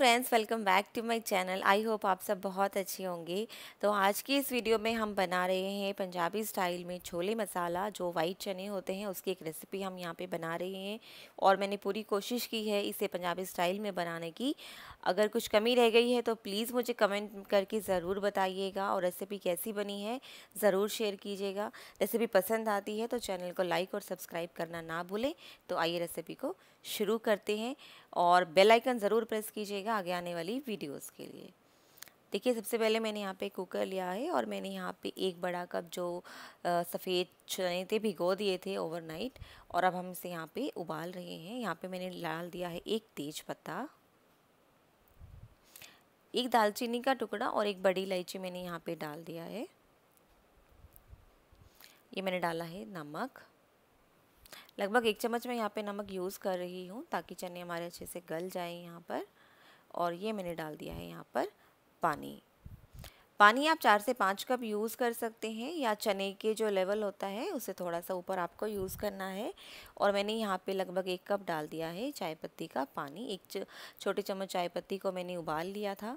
friends welcome back to my channel I hope आप सब बहुत अच्छे होंगे तो आज की इस वीडियो में हम बना रहे हैं पंजाबी स्टाइल में छोले मसाला जो वाइट चने होते हैं उसकी एक रेसिपी हम यहाँ पे बना रहे हैं और मैंने पूरी कोशिश की है इसे पंजाबी स्टाइल में बनाने की अगर कुछ कमी रह गई है तो प्लीज़ मुझे कमेंट करके ज़रूर बताइएगा और रेसिपी कैसी बनी है ज़रूर शेयर कीजिएगा रेसिपी पसंद आती है तो चैनल को लाइक और सब्सक्राइब करना ना भूलें तो आइए रेसिपी को शुरू करते हैं और बेलाइकन ज़रूर प्रेस कीजिएगा रहेगा आगे आने वाली वीडियोस के लिए देखिए सबसे पहले मैंने यहाँ पे कुकर लिया है और मैंने यहाँ पे एक बड़ा कप जो सफ़ेद चने थे भिगो दिए थे ओवरनाइट और अब हम इसे यहाँ पे उबाल रहे हैं यहाँ पे मैंने डाल दिया है एक तेज पत्ता एक दालचीनी का टुकड़ा और एक बड़ी इलायची मैंने यहाँ पे डाल दिया है ये मैंने डाला है नमक लगभग एक चम्मच मैं यहाँ पे नमक यूज़ कर रही हूँ ताकि चने हमारे अच्छे से गल जाए यहाँ पर और ये मैंने डाल दिया है यहाँ पर पानी पानी आप चार से पाँच कप यूज़ कर सकते हैं या चने के जो लेवल होता है उसे थोड़ा सा ऊपर आपको यूज़ करना है और मैंने यहाँ पे लगभग एक कप डाल दिया है चाय पत्ती का पानी एक छोटे चम्मच चाय पत्ती को मैंने उबाल लिया था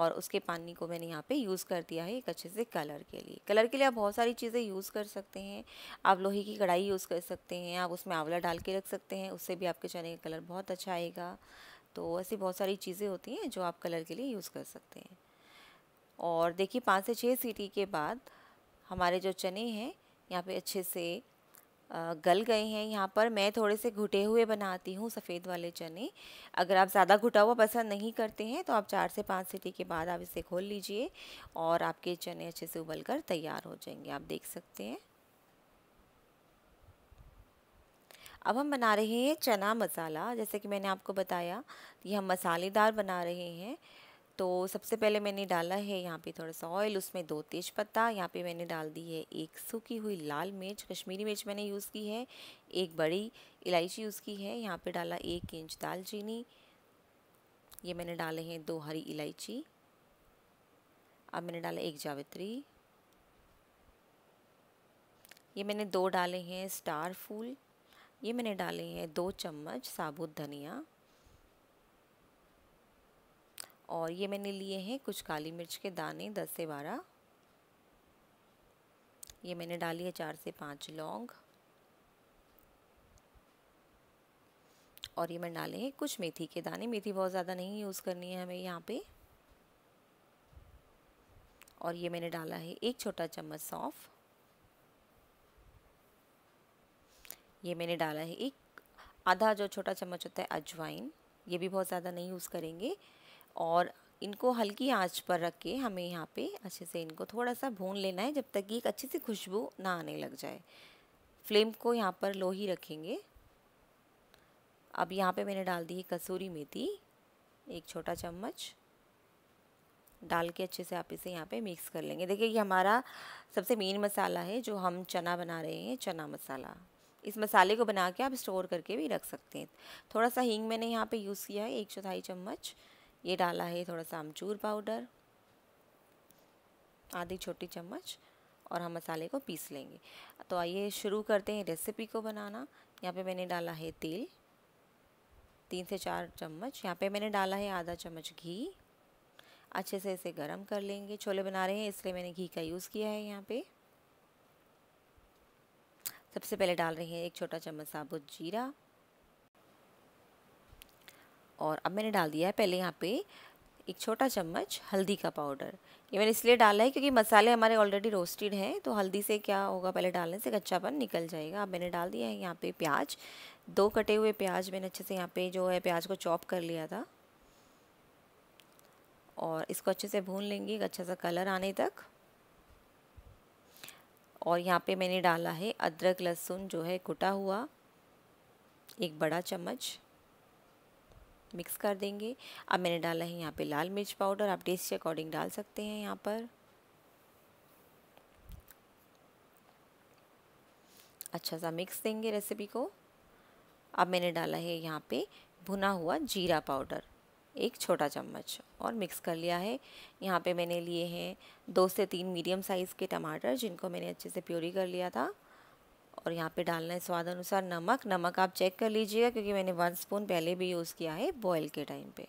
और उसके पानी को मैंने यहाँ पे यूज़ कर दिया है एक अच्छे से कलर के लिए कलर के लिए आप बहुत सारी चीज़ें यूज़ कर सकते हैं आप लोहे की कढ़ाई यूज़ कर सकते हैं आप उसमें आंवला डाल के रख सकते हैं उससे भी आपके चने का कलर बहुत अच्छा आएगा तो ऐसी बहुत सारी चीज़ें होती हैं जो आप कलर के लिए यूज़ कर सकते हैं और देखिए पाँच से छः सीटी के बाद हमारे जो चने हैं यहाँ पे अच्छे से गल गए हैं यहाँ पर मैं थोड़े से घुटे हुए बनाती हूँ सफ़ेद वाले चने अगर आप ज़्यादा घुटा हुआ पसंद नहीं करते हैं तो आप चार से पाँच सीटी के बाद आप इसे खोल लीजिए और आपके चने अच्छे से उबल कर तैयार हो जाएंगे आप देख सकते हैं अब हम बना रहे हैं चना मसाला जैसे कि मैंने आपको बताया ये हम मसालेदार बना रहे हैं तो सबसे पहले मैंने डाला है यहाँ पे थोड़ा सा ऑयल उसमें दो तेज पत्ता यहाँ पे मैंने डाल दी है एक सूखी हुई लाल मिर्च कश्मीरी मिर्च मैंने यूज़ की है एक बड़ी इलायची यूज़ की है यहाँ पे डाला एक इंच दालचीनी ये मैंने डाले हैं दो हरी इलायची अब मैंने डाला एक जावित्री ये मैंने दो डाले हैं स्टार फूल ये मैंने डाले हैं दो चम्मच साबुत धनिया और ये मैंने लिए हैं कुछ काली मिर्च के दाने दस से बारह ये मैंने डाली है चार से पाँच लौंग और ये मैंने डाले हैं कुछ मेथी के दाने मेथी बहुत ज़्यादा नहीं यूज़ करनी है हमें यहाँ पे और ये मैंने डाला है एक छोटा चम्मच सौंफ ये मैंने डाला है एक आधा जो छोटा चम्मच होता है अजवाइन ये भी बहुत ज़्यादा नहीं यूज़ करेंगे और इनको हल्की आंच पर रख के हमें यहाँ पे अच्छे से इनको थोड़ा सा भून लेना है जब तक कि एक अच्छी सी खुशबू ना आने लग जाए फ्लेम को यहाँ पर लो ही रखेंगे अब यहाँ पे मैंने डाल दी है कसूरी मेथी एक छोटा चम्मच डाल के अच्छे से आप इसे यहाँ पे मिक्स कर लेंगे देखिए ये हमारा सबसे मेन मसाला है जो हम चना बना रहे हैं चना मसाला इस मसाले को बना के आप स्टोर करके भी रख सकते हैं थोड़ा सा हींग मैंने यहाँ पे यूज़ किया है एक चौथाई चम्मच ये डाला है थोड़ा सा अमचूर पाउडर आधी छोटी चम्मच और हम मसाले को पीस लेंगे तो आइए शुरू करते हैं रेसिपी को बनाना यहाँ पे मैंने डाला है तेल तीन से चार चम्मच यहाँ पे मैंने डाला है आधा चम्मच घी अच्छे से इसे गरम कर लेंगे छोले बना रहे हैं इसलिए मैंने घी का यूज़ किया है यहाँ पर सबसे पहले डाल रहे हैं एक छोटा चम्मच साबुत जीरा और अब मैंने डाल दिया है पहले यहाँ पे एक छोटा चम्मच हल्दी का पाउडर ये मैंने इसलिए डाला है क्योंकि मसाले हमारे ऑलरेडी रोस्टेड हैं तो हल्दी से क्या होगा पहले डालने से कच्चापन निकल जाएगा अब मैंने डाल दिया है यहाँ पे प्याज दो कटे हुए प्याज मैंने अच्छे से यहाँ पे जो है प्याज को चॉप कर लिया था और इसको अच्छे से भून लेंगे एक अच्छा सा कलर आने तक और यहाँ पे मैंने डाला है अदरक लहसुन जो है कुटा हुआ एक बड़ा चम्मच मिक्स कर देंगे अब मैंने डाला है यहाँ पे लाल मिर्च पाउडर आप टेस्ट के अकॉर्डिंग डाल सकते हैं यहाँ पर अच्छा सा मिक्स देंगे रेसिपी को अब मैंने डाला है यहाँ पे भुना हुआ जीरा पाउडर एक छोटा चम्मच और मिक्स कर लिया है यहाँ पे मैंने लिए हैं दो से तीन मीडियम साइज़ के टमाटर जिनको मैंने अच्छे से प्योरी कर लिया था और यहाँ पे डालना है स्वाद अनुसार नमक नमक आप चेक कर लीजिएगा क्योंकि मैंने वन स्पून पहले भी यूज़ किया है बॉयल के टाइम पे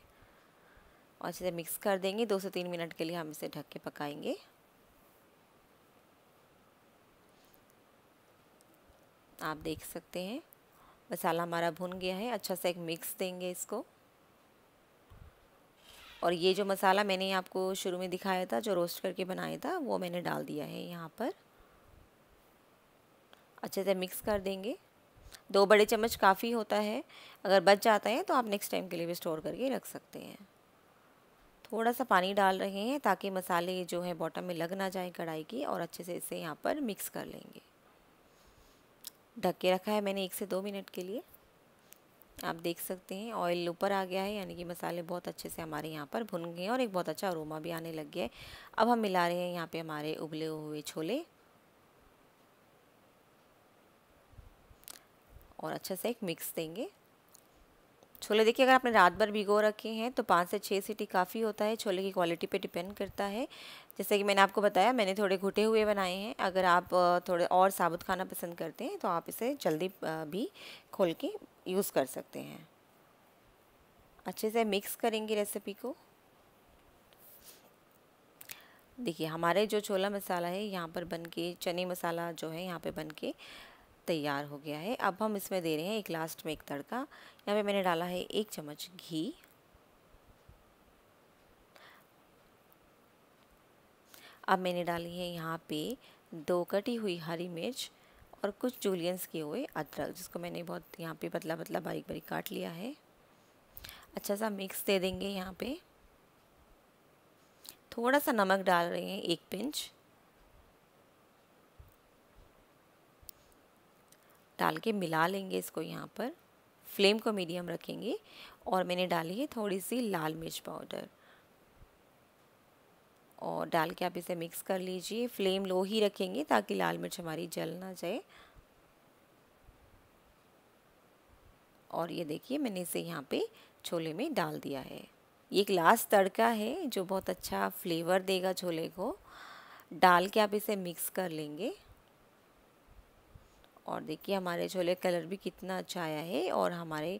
और अच्छे से मिक्स कर देंगे दो से तीन मिनट के लिए हम इसे ढक के पकाएंगे आप देख सकते हैं मसाला हमारा भुन गया है अच्छा सा एक मिक्स देंगे इसको और ये जो मसाला मैंने आपको शुरू में दिखाया था जो रोस्ट करके बनाया था वो मैंने डाल दिया है यहाँ पर अच्छे से मिक्स कर देंगे दो बड़े चम्मच काफ़ी होता है अगर बच जाता है तो आप नेक्स्ट टाइम के लिए भी स्टोर करके रख सकते हैं थोड़ा सा पानी डाल रहे हैं ताकि मसाले जो है बॉटम में लग ना जाए कढ़ाई की और अच्छे से इसे यहाँ पर मिक्स कर लेंगे ढक के रखा है मैंने एक से दो मिनट के लिए आप देख सकते हैं ऑयल ऊपर आ गया है यानी कि मसाले बहुत अच्छे से हमारे यहाँ पर भुन गए हैं और एक बहुत अच्छा अरोमा भी आने लग गया है अब हम मिला रहे हैं यहाँ पे हमारे उबले हुए छोले और अच्छे से एक मिक्स देंगे छोले देखिए अगर आपने रात भर भिगो रखे हैं तो पाँच से छः सीटी काफ़ी होता है छोले की क्वालिटी पे डिपेंड करता है जैसे कि मैंने आपको बताया मैंने थोड़े घुटे हुए बनाए हैं अगर आप थोड़े और साबुत खाना पसंद करते हैं तो आप इसे जल्दी भी खोल के यूज़ कर सकते हैं अच्छे से मिक्स करेंगे रेसिपी को देखिए हमारे जो छोला मसाला है यहाँ पर बन के चने मसाला जो है यहाँ पे बन के तैयार हो गया है अब हम इसमें दे रहे हैं एक लास्ट में एक तड़का यहाँ पे मैंने डाला है एक चम्मच घी अब मैंने डाली है यहाँ पे दो कटी हुई हरी मिर्च और कुछ जूलियंस किए हुए अदरक जिसको मैंने बहुत यहाँ पे पतला पतला बारीक बारीक काट लिया है अच्छा सा मिक्स दे देंगे यहाँ पे थोड़ा सा नमक डाल रहे हैं एक पिंच डाल के मिला लेंगे इसको यहाँ पर फ्लेम को मीडियम रखेंगे और मैंने डाली है थोड़ी सी लाल मिर्च पाउडर और डाल के आप इसे मिक्स कर लीजिए फ्लेम लो ही रखेंगे ताकि लाल मिर्च हमारी जल ना जाए और ये देखिए मैंने इसे यहाँ पे छोले में डाल दिया है ये एक लास्ट तड़का है जो बहुत अच्छा फ्लेवर देगा छोले को डाल के आप इसे मिक्स कर लेंगे और देखिए हमारे छोले कलर भी कितना अच्छा आया है और हमारे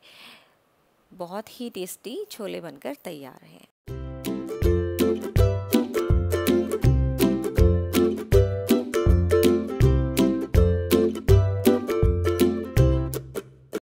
बहुत ही टेस्टी छोले बनकर तैयार हैं